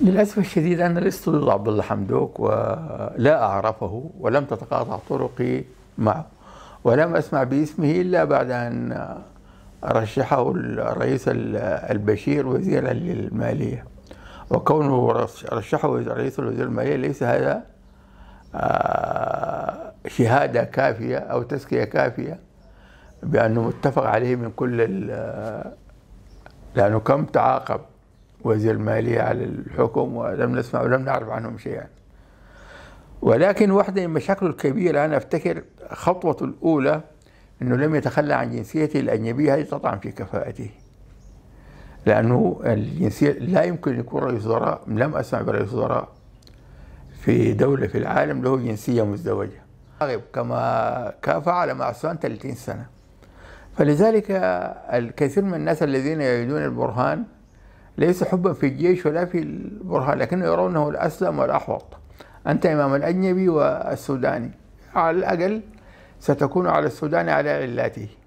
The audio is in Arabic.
للأسف الشديد أنا لست ضد عبد الله حمدوك ولا أعرفه ولم تتقاطع طرقي معه ولم أسمع باسمه إلا بعد أن رشحه الرئيس البشير وزيرا للمالية وكونه رشحه رئيس الوزير المالية ليس هذا آه، شهادة كافية أو تزكية كافية بأنه متفق عليه من كل آه، لأنه كم تعاقب وزير المالية على الحكم ولم نسمع ولم نعرف عنهم شيئا ولكن واحدة من مشاكله الكبيرة أنا أفتكر خطوة الأولى أنه لم يتخلى عن جنسيته الأجنبية هذه تطعن في كفاءته لأنه الجنسية لا يمكن أن يكون رئيس وزراء لم أسمع برئيس وزراء في دولة في العالم له جنسية مزدوجة طيب، كما كافى على معصوان 30 سنة فلذلك الكثير من الناس الذين يريدون البرهان ليس حبا في الجيش ولا في البرهان لكن يرونه الأسلم والأحوط أنت إمام الأجنبي والسوداني على الأقل ستكون على السوداني على علاته